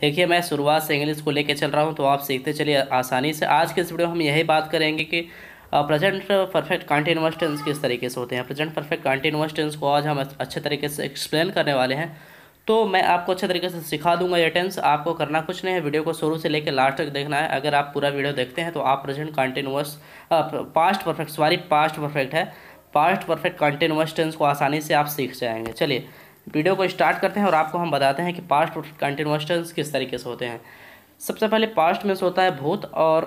देखिए मैं शुरुआत से इंग्लिश को लेकर चल रहा हूँ तो आप सीखते चलिए आसानी से आज के इस वीडियो में हम यही बात करेंगे कि प्रेजेंट परफेक्ट कॉन्टीन्यूस टेंस किस तरीके से होते हैं प्रेजेंट परफेक्ट कॉन्टीन्यूस टेंस को आज हम अच्छे तरीके से एक्सप्लेन करने वाले हैं तो मैं आपको अच्छे तरीके से सिखा दूंगा ये टेंस आपको करना कुछ नहीं है वीडियो को शुरू से लेकर लास्ट तक देखना है अगर आप पूरा वीडियो देखते हैं तो आप present continuous past perfect sorry past perfect है पास्ट परफेक्ट कॉन्टीन्यूस टेंस को आसानी से आप सीख जाएंगे चलिए वीडियो को स्टार्ट करते हैं और आपको हम बताते हैं कि पास्ट और कंटिन्यूस टेंस किस तरीके से होते हैं सबसे पहले पास्ट में होता है भूत और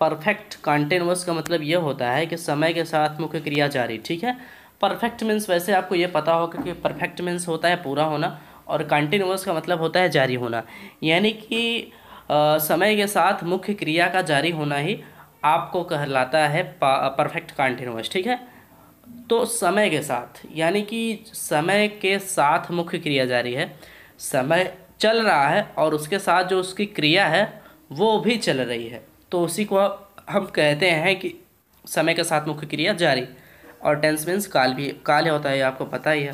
परफेक्ट कंटिन्यूस का मतलब ये होता है कि समय के साथ मुख्य क्रिया जारी ठीक है परफेक्ट मीन्स वैसे आपको ये पता होगा कि परफेक्ट मीन्स होता है पूरा होना और कंटिन्यूस का मतलब होता है जारी होना यानी कि आ, समय के साथ मुख्य क्रिया का जारी होना ही आपको कहलाता है परफेक्ट कंटिन्यूस ठीक है तो समय के साथ यानी कि समय के साथ मुख्य क्रिया जारी है समय चल रहा है और उसके साथ जो उसकी क्रिया है वो भी चल रही है तो उसी को हम कहते हैं कि समय के साथ मुख्य क्रिया जारी और टेंस मीन्स काल भी काल होता है आपको पता ही है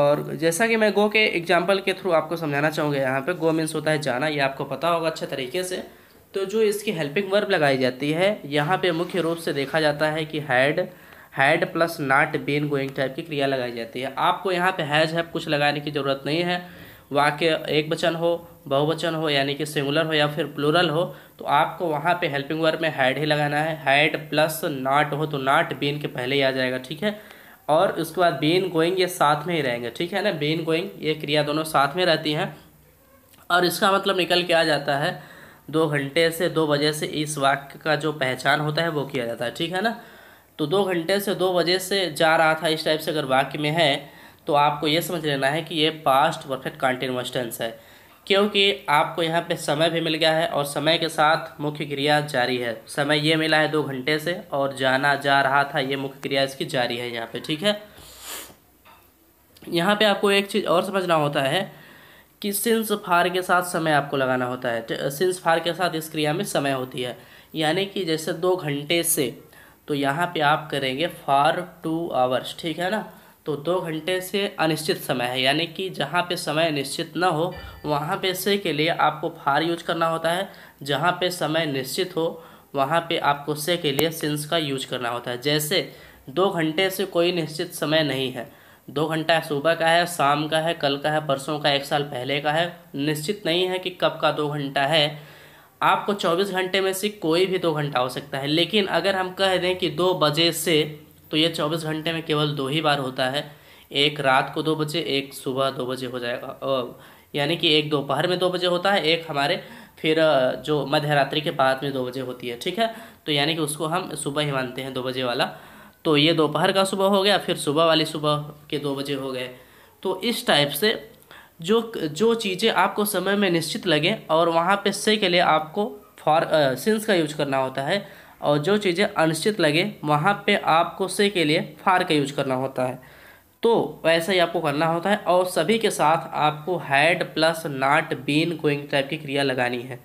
और जैसा कि मैं गो के एग्जाम्पल के थ्रू आपको समझाना चाहूँगा यहाँ पे गो मीन्स होता है जाना ये आपको पता होगा अच्छे तरीके से तो जो इसकी हेल्पिंग वर्ब लगाई जाती है यहाँ पे मुख्य रूप से देखा जाता है कि had had plus not been going type की क्रिया लगाई जाती है आपको यहाँ पे हैज हैप कुछ लगाने की ज़रूरत नहीं है वाक्य एक वचन हो बहुवचन हो यानी कि सिंगुलर हो या फिर प्लूरल हो तो आपको वहाँ पे हेल्पिंग वर्ब में हैड ही लगाना है हैड प्लस नाट हो तो नाट बेन के पहले ही आ जाएगा ठीक है और उसके बाद बेन गोइंग ये साथ में ही रहेंगे ठीक है ना बेन गोइंग ये क्रिया दोनों साथ में रहती हैं और इसका मतलब निकल के आ जाता है दो घंटे से दो बजे से इस वाक्य का जो पहचान होता है वो किया जाता है ठीक है ना तो दो घंटे से दो बजे से जा रहा था इस टाइप से अगर वाक्य में है तो आपको ये समझ लेना है कि ये पास्ट परफेक्ट कॉन्टिन्यूस टेंस है क्योंकि आपको यहाँ पे समय भी मिल गया है और समय के साथ मुख्य क्रिया जारी है समय ये मिला है दो घंटे से और जाना जा रहा था ये मुख्य क्रिया इसकी जारी है यहाँ पे ठीक है यहाँ पे आपको एक चीज़ और समझना होता है कि सिंस फार के साथ समय आपको लगाना होता है सिंस फार के साथ इस क्रिया में समय होती है यानी कि जैसे दो घंटे से तो यहाँ पे आप करेंगे फॉर टू आवर्स ठीक है ना तो दो घंटे से अनिश्चित समय है यानी कि जहाँ पे समय निश्चित ना हो वहाँ पे से के लिए आपको फार यूज करना होता है जहाँ पे समय निश्चित हो वहाँ पे आपको से के लिए सिंस का यूज करना होता है जैसे दो घंटे से कोई निश्चित समय नहीं है दो घंटा सुबह का है शाम का है कल का है परसों का एक साल पहले का है निश्चित नहीं है कि कब का दो घंटा है आपको 24 घंटे में से कोई भी दो घंटा हो सकता है लेकिन अगर हम कह दें कि दो बजे से तो ये 24 घंटे में केवल दो ही बार होता है एक रात को दो बजे एक सुबह दो बजे हो जाएगा यानी कि एक दोपहर में दो बजे होता है एक हमारे फिर जो मध्य रात्रि के बाद में दो बजे होती है ठीक है तो यानी कि उसको हम सुबह ही मानते हैं दो बजे वाला तो ये दोपहर का सुबह हो गया फिर सुबह वाली सुबह के दो बजे हो गए तो इस टाइप से जो जो चीज़ें आपको समय में निश्चित लगें और वहाँ पे से के लिए आपको फॉर सिंस का यूज करना होता है और जो चीज़ें अनिश्चित लगे वहाँ पे आपको से के लिए फार का यूज करना होता है तो वैसा ही आपको करना होता है और सभी के साथ आपको had plus not been going type की क्रिया लगानी है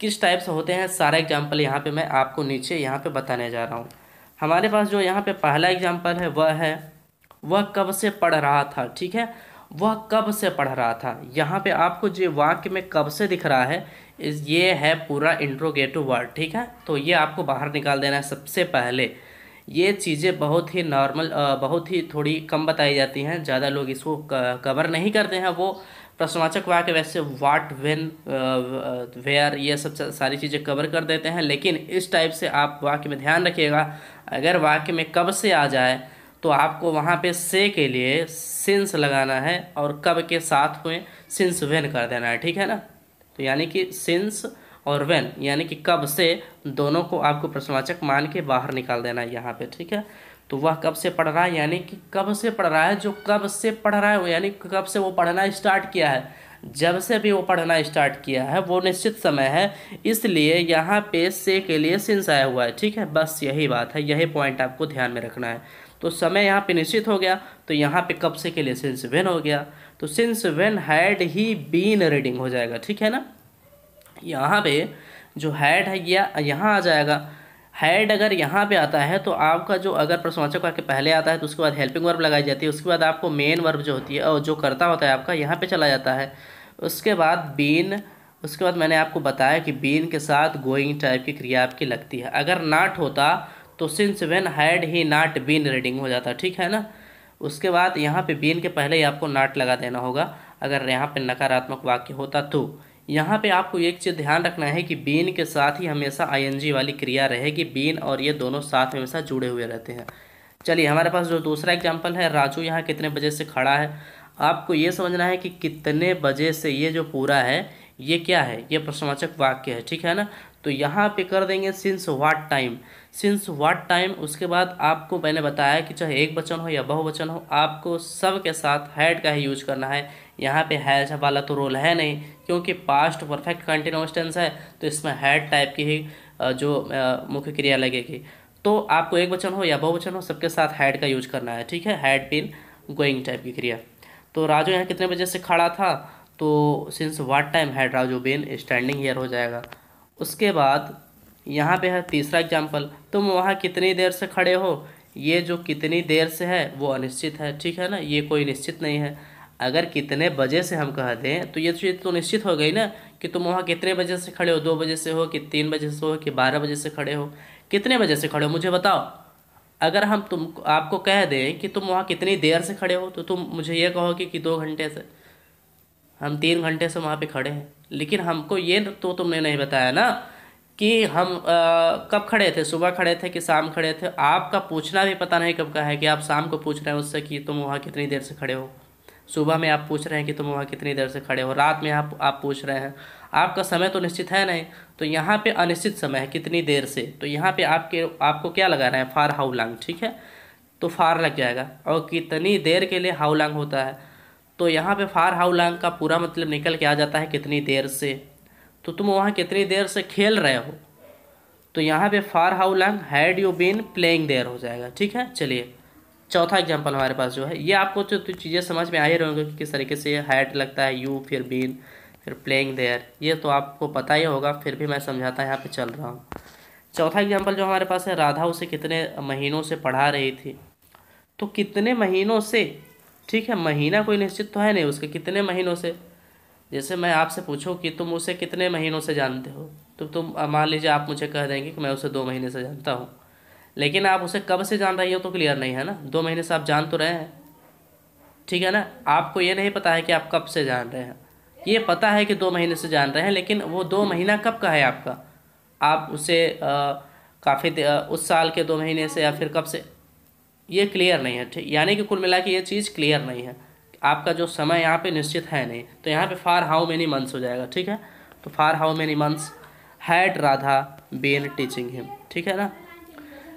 किस टाइप से होते हैं सारा एग्जाम्पल यहाँ पर मैं आपको नीचे यहाँ पर बताने जा रहा हूँ हमारे पास जो यहाँ पर पहला एग्जाम्पल है वह है वह कब से पढ़ रहा था ठीक है वह कब से पढ़ रहा था यहाँ पे आपको जो वाक्य में कब से दिख रहा है इस ये है पूरा इंट्रोगेटिव वर्ड ठीक है तो ये आपको बाहर निकाल देना है सबसे पहले ये चीज़ें बहुत ही नॉर्मल बहुत ही थोड़ी कम बताई जाती हैं ज़्यादा लोग इसको कवर नहीं करते हैं वो प्रश्नवाचक वाक्य वैसे वाट वेन वेयर ये सब सारी चीज़ें कवर कर देते हैं लेकिन इस टाइप से आप वाक्य में ध्यान रखिएगा अगर वाक्य में कब से आ जाए तो आपको वहाँ पे से के लिए सिंस लगाना है और कब के साथ में सिंस वेन कर देना है ठीक है ना तो यानी कि सिंस और वेन यानी कि कब से दोनों को आपको प्रश्नवाचक मान के बाहर निकाल देना है यहाँ पे ठीक है तो वह कब से पढ़ रहा है यानी कि कब से पढ़ रहा है जो कब से पढ़ रहा है यानी कब से वो पढ़ना स्टार्ट किया है जब से भी वो पढ़ना स्टार्ट किया है वो निश्चित समय है इसलिए यहाँ पे से के लिए सिंस आया हुआ है ठीक है बस यही बात है यही पॉइंट आपको ध्यान में रखना है तो समय यहाँ पे निश्चित हो गया तो यहाँ पे कब से के लिए सिंस वेन हो गया तो since when had he been reading हो जाएगा ठीक है ना यहाँ पे जो हैड है या यहाँ आ जाएगा हैड अगर यहाँ पे आता है तो आपका जो अगर प्रश्नवाचक आके पहले आता है तो उसके बाद हेल्पिंग वर्ब लगाई जाती है उसके बाद आपको मेन वर्ब जो होती है और जो करता होता है आपका यहाँ पे चला जाता है उसके बाद बीन उसके बाद मैंने आपको बताया कि बीन के साथ गोइंग टाइप की क्रिया आपकी लगती है अगर नाट होता तो since when had he not been reading हो जाता ठीक है ना उसके बाद यहाँ पे बीन के पहले ही आपको नाट लगा देना होगा अगर यहाँ पे नकारात्मक वाक्य होता तो यहाँ पे आपको एक चीज़ ध्यान रखना है कि बीन के साथ ही हमेशा आईएनजी वाली क्रिया रहेगी बीन और ये दोनों साथ हमेशा जुड़े हुए रहते हैं चलिए हमारे पास जो दूसरा एग्जाम्पल है राजू यहाँ कितने बजे से खड़ा है आपको ये समझना है कि कितने बजे से ये जो पूरा है ये क्या है ये प्रश्नवाचक वाक्य है ठीक है ना तो यहाँ पे कर देंगे since what time since what time उसके बाद आपको मैंने बताया कि चाहे एक बचन हो या बहुवचन हो आपको सब के साथ हैड का ही यूज करना है यहाँ पे हैज वाला तो रोल है नहीं क्योंकि पास्ट परफेक्ट कंटिन्यूस टेंस है तो इसमें हैड टाइप की ही जो मुख्य क्रिया लगेगी तो आपको एक बचन हो या बहुवचन हो सबके साथ हैड का यूज करना है ठीक है हैड बिन गोइंग टाइप की क्रिया तो राजू यहाँ कितने बजे से खड़ा था तो since what time had Raju been standing here हो जाएगा उसके बाद यहाँ पे है तीसरा एग्जाम्पल तुम वहाँ कितनी देर से खड़े हो ये जो कितनी देर से है वो अनिश्चित है ठीक है ना ये कोई निश्चित नहीं है अगर कितने बजे से हम कह दें तो ये चीज़ तो निश्चित हो गई ना कि तुम वहाँ कितने बजे से खड़े हो दो बजे से हो कि तीन बजे से हो कि बारह बजे से खड़े हो कितने बजे से खड़े हो मुझे बताओ अगर हम तुम आपको कह दें कि तुम वहाँ कितनी देर से खड़े हो तो तुम मुझे ये कहो कि, कि दो घंटे से हम तीन घंटे से वहाँ पे खड़े हैं लेकिन हमको ये तो तुमने नहीं बताया ना कि हम आ, कब खड़े थे सुबह खड़े थे कि शाम खड़े थे आपका पूछना भी पता नहीं कब का है कि आप शाम को पूछ रहे हैं उससे कि तुम वहाँ कितनी देर से खड़े हो सुबह में आप पूछ रहे हैं कि तुम वहाँ कितनी देर से खड़े हो रात में आप आप पूछ रहे हैं आपका समय तो निश्चित है नहीं तो यहाँ पे अनिश्चित समय है कितनी देर से तो यहाँ पे आपके आपको क्या लगाना है फार हाउ लॉन्ग ठीक है तो फार लग जाएगा और कितनी देर के लिए हाउ लॉन्ग होता है तो यहाँ पे फार हाउ लॉन्ग का पूरा मतलब निकल के आ जाता है कितनी देर से तो तुम वहाँ कितनी देर से खेल रहे हो तो यहाँ पे for how long had you been playing there हो जाएगा ठीक है चलिए चौथा एग्जाम्पल हमारे पास जो है ये आपको जो तो चीज़ें समझ में आई रहेंगे कि किस तरीके से हैड लगता है यू फिर बीन फिर प्लेइंग देयर ये तो आपको पता ही होगा फिर भी मैं समझाता यहाँ पर चल रहा हूँ चौथा एग्जाम्पल जो हमारे पास है राधा उसे कितने महीनों से पढ़ा रही थी तो कितने महीनों से ठीक है महीना कोई निश्चित तो है नहीं उसके कितने महीनों से जैसे मैं आपसे पूछूँ कि तुम उसे कितने महीनों से जानते हो तो तुम मान लीजिए आप मुझे कह देंगे कि मैं उसे दो महीने से जानता हूँ लेकिन आप उसे कब से जान रही हो तो क्लियर नहीं है ना दो महीने से आप जान तो रहे हैं ठीक है ना आपको ये नहीं पता है कि आप कब से जान रहे हैं ये पता है कि दो महीने से जान रहे हैं लेकिन वो दो महीना कब का है आपका आप उसे काफ़ी उस साल के दो महीने से या फिर कब से ये क्लियर नहीं है ठीक यानी कि कुल मिला के ये चीज़ क्लियर नहीं है आपका जो समय यहाँ पे निश्चित है नहीं तो यहाँ पे फार हाउ मेनी मंथ्स हो जाएगा ठीक है तो for how many months had Radha been teaching him ठीक है ना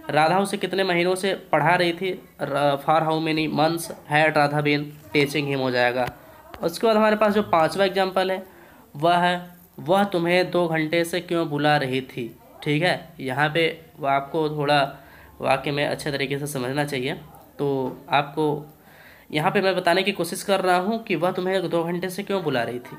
राधा उसे कितने महीनों से पढ़ा रही थी for how many months had Radha been teaching him हो जाएगा उसके बाद हमारे पास जो पाँचवा एग्जाम्पल है वह है वह तुम्हें दो घंटे से क्यों बुला रही थी ठीक है यहाँ पे वह आपको थोड़ा वाक्य में अच्छे तरीके से समझना चाहिए तो आपको यहाँ पे मैं बताने की कोशिश कर रहा हूँ कि वह तुम्हें दो घंटे से क्यों बुला रही थी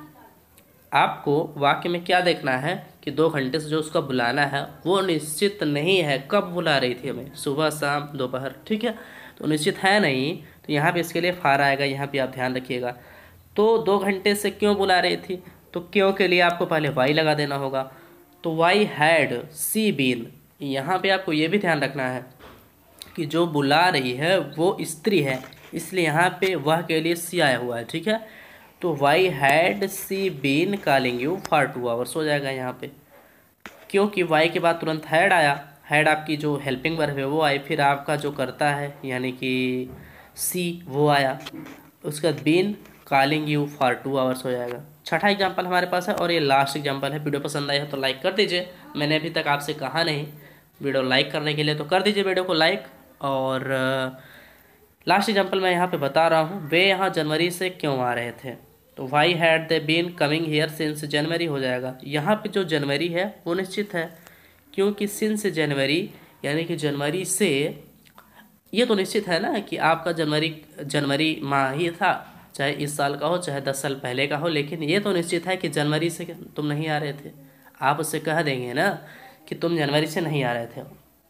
आपको वाक्य में क्या देखना है कि दो घंटे से जो उसका बुलाना है वो निश्चित नहीं है कब बुला रही थी हमें सुबह शाम दोपहर ठीक है तो निश्चित है नहीं तो यहाँ पे इसके लिए फार आएगा यहाँ पे आप ध्यान रखिएगा तो दो घंटे से क्यों बुला रही थी तो क्यों के लिए आपको पहले वाई लगा देना होगा तो वाई हैड सी बीन यहाँ पे आपको ये भी ध्यान रखना है कि जो बुला रही है वो स्त्री है इसलिए यहाँ पे वह के लिए सी आया हुआ है ठीक है तो why had she been calling you for two hours हो जाएगा यहाँ पे क्योंकि वाई के बाद तुरंत हैड आया हैड आपकी जो हेल्पिंग वर्ब है वो आई फिर आपका जो करता है यानी कि सी वो आया उसका been calling you for two hours हो जाएगा छठा एग्जाम्पल हमारे पास है और ये लास्ट एग्जाम्पल है वीडियो पसंद आई है तो लाइक कर दीजिए मैंने अभी तक आपसे कहा नहीं वीडियो लाइक करने के लिए तो कर दीजिए वीडियो को लाइक और लास्ट एग्जाम्पल मैं यहाँ पे बता रहा हूँ वे यहाँ जनवरी से क्यों आ रहे थे तो why had they been coming here since January हो जाएगा यहाँ पे जो जनवरी है वो निश्चित है क्योंकि सिंस जनवरी यानी कि जनवरी से ये तो निश्चित है ना कि आपका जनवरी जनवरी माह ही था चाहे इस साल का हो चाहे दस साल पहले का हो लेकिन ये तो निश्चित है कि जनवरी से तुम नहीं आ रहे थे आप उससे कह देंगे ना कि तुम जनवरी से नहीं आ रहे थे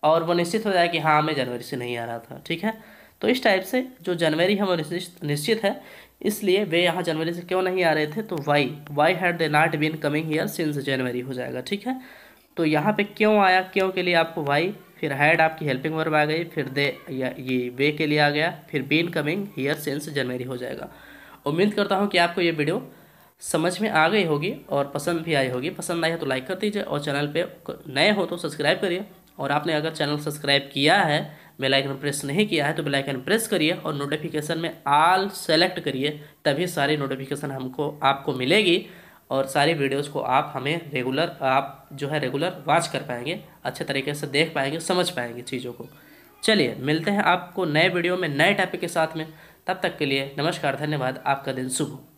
और वो निश्चित हो जाए कि हाँ मैं जनवरी से नहीं आ रहा था ठीक है तो इस टाइप से जो जनवरी है वो निश्चित है इसलिए वे यहाँ जनवरी से क्यों नहीं आ रहे थे तो why why had they not been coming here since January हो जाएगा ठीक है तो यहाँ पे क्यों आया क्यों के लिए आपको वाई फिर हैड आपकी हेल्पिंग वर्ब आ गई फिर दे या ये वे के लिए आ गया फिर been coming here since January हो जाएगा उम्मीद करता हूँ कि आपको ये वीडियो समझ में आ गई होगी और पसंद भी आई होगी पसंद आई है तो लाइक कर दीजिए और चैनल पे नए हो तो सब्सक्राइब करिए और आपने अगर चैनल सब्सक्राइब किया है बेल आइकन प्रेस नहीं किया है तो बेल आइकन प्रेस करिए और नोटिफिकेशन में आल सेलेक्ट करिए तभी सारी नोटिफिकेशन हमको आपको मिलेगी और सारी वीडियोज़ को आप हमें रेगुलर आप जो है रेगुलर वॉच कर पाएंगे अच्छे तरीके से देख पाएंगे समझ पाएंगे चीज़ों को चलिए मिलते हैं आपको नए वीडियो में नए टॉपिक के साथ में तब तक के लिए नमस्कार धन्यवाद आपका दिन शुभ